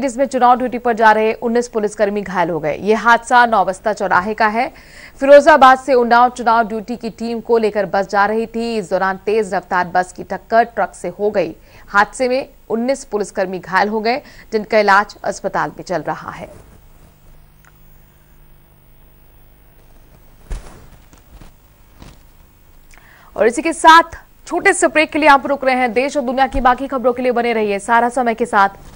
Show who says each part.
Speaker 1: जिसमें चुनाव ड्यूटी पर जा रहे 19 पुलिसकर्मी घायल हो गए ये हादसा नौबस्ता चौराहे का है फिरोजाबाद से उन्नाव चुनाव ड्यूटी की टीम को लेकर बस जा रही थी इस दौरान तेज रफ्तार बस की टक्कर ट्रक से हो गई हादसे में 19 पुलिसकर्मी घायल हो गए जिनका इलाज अस्पताल में चल रहा है और इसी के साथ छोटे से ब्रेक के लिए आप रुक रहे हैं देश और दुनिया की बाकी खबरों के लिए बने रही सारा समय के साथ